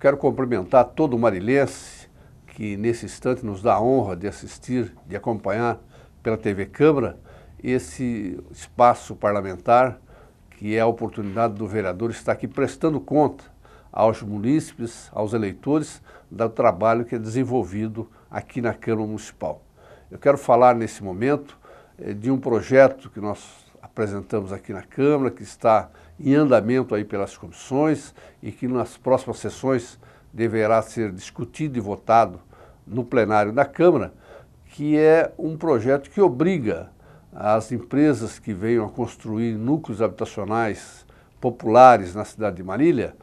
quero cumprimentar todo o marilense que nesse instante nos dá a honra de assistir, de acompanhar pela TV Câmara esse espaço parlamentar que é a oportunidade do vereador estar aqui prestando conta aos munícipes, aos eleitores, do trabalho que é desenvolvido aqui na Câmara Municipal. Eu quero falar nesse momento eh, de um projeto que nós apresentamos aqui na Câmara, que está em andamento aí pelas comissões e que nas próximas sessões deverá ser discutido e votado no plenário da Câmara, que é um projeto que obriga as empresas que venham a construir núcleos habitacionais populares na cidade de Marília,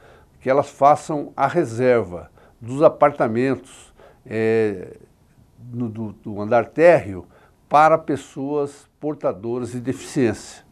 que elas façam a reserva dos apartamentos é, no, do, do andar térreo para pessoas portadoras de deficiência.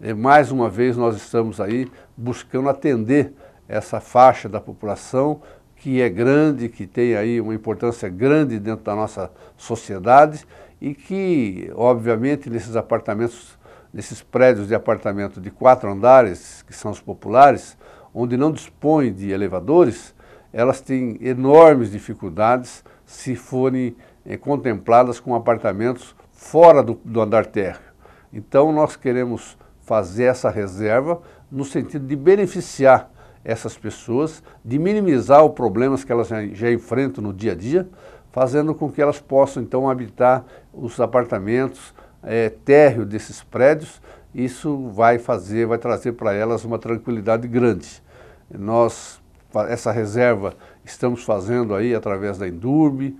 E mais uma vez, nós estamos aí buscando atender essa faixa da população que é grande, que tem aí uma importância grande dentro da nossa sociedade e que, obviamente, nesses apartamentos, nesses prédios de apartamento de quatro andares, que são os populares, onde não dispõe de elevadores, elas têm enormes dificuldades se forem eh, contempladas com apartamentos fora do, do andar térreo. Então, nós queremos fazer essa reserva no sentido de beneficiar essas pessoas, de minimizar os problemas que elas já, já enfrentam no dia a dia, fazendo com que elas possam então habitar os apartamentos é, térreo desses prédios. Isso vai fazer, vai trazer para elas uma tranquilidade grande. Nós, essa reserva, estamos fazendo aí através da Endurbe,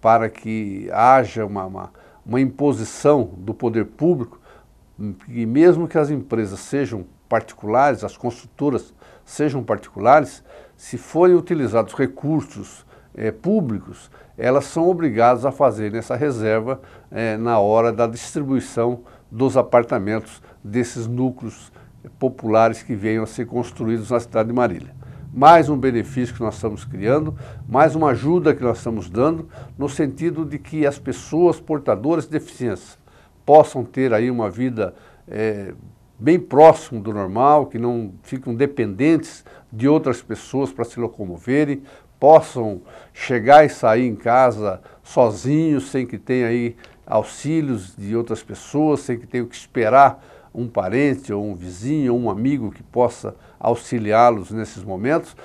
para que haja uma, uma uma imposição do poder público, hum, e mesmo que as empresas sejam particulares, as construtoras sejam particulares, se forem utilizados recursos eh, públicos, elas são obrigadas a fazer essa reserva eh, na hora da distribuição dos apartamentos desses núcleos populares que venham a ser construídos na cidade de Marília mais um benefício que nós estamos criando, mais uma ajuda que nós estamos dando, no sentido de que as pessoas portadoras de deficiência possam ter aí uma vida é, bem próximo do normal, que não ficam dependentes de outras pessoas para se locomoverem, possam chegar e sair em casa sozinhos, sem que tenha aí auxílios de outras pessoas, sem que tenham que esperar um parente ou um vizinho ou um amigo que possa auxiliá-los nesses momentos,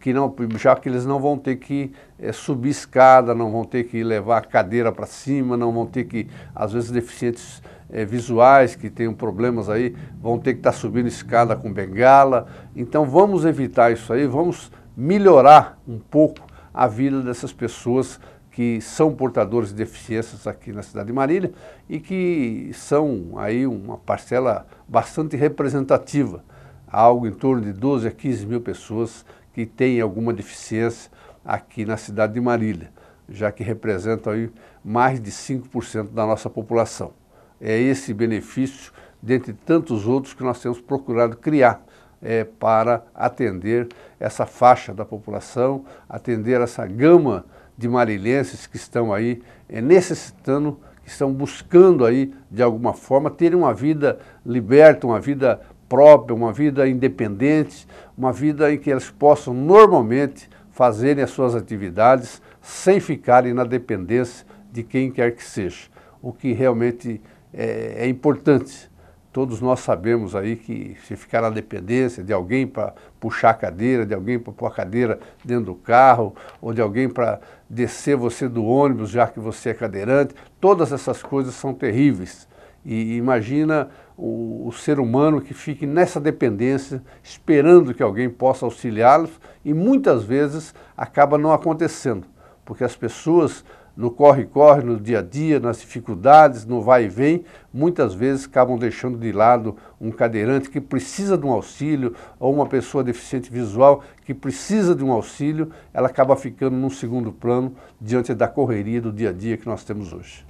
que não, já que eles não vão ter que é, subir escada, não vão ter que levar a cadeira para cima, não vão ter que, às vezes, deficientes é, visuais que tenham problemas aí, vão ter que estar tá subindo escada com bengala. Então vamos evitar isso aí, vamos melhorar um pouco a vida dessas pessoas que são portadores de deficiências aqui na cidade de Marília e que são aí uma parcela bastante representativa, algo em torno de 12 a 15 mil pessoas que têm alguma deficiência aqui na cidade de Marília, já que representam aí mais de 5% da nossa população. É esse benefício, dentre tantos outros, que nós temos procurado criar é, para atender essa faixa da população, atender essa gama de marilhenses que estão aí é, necessitando, que estão buscando aí, de alguma forma, ter uma vida liberta, uma vida própria, uma vida independente, uma vida em que elas possam normalmente fazerem as suas atividades sem ficarem na dependência de quem quer que seja, o que realmente é, é importante Todos nós sabemos aí que se ficar na dependência de alguém para puxar a cadeira, de alguém para pôr a cadeira dentro do carro, ou de alguém para descer você do ônibus já que você é cadeirante, todas essas coisas são terríveis. E imagina o, o, ser humano que fique nessa dependência, esperando que alguém possa auxiliá-los, e muitas vezes acaba não acontecendo, porque as pessoas no corre-corre, no dia a dia, nas dificuldades, no vai e vem, muitas vezes acabam deixando de lado um cadeirante que precisa de um auxílio ou uma pessoa deficiente visual que precisa de um auxílio, ela acaba ficando num segundo plano diante da correria do dia a dia que nós temos hoje.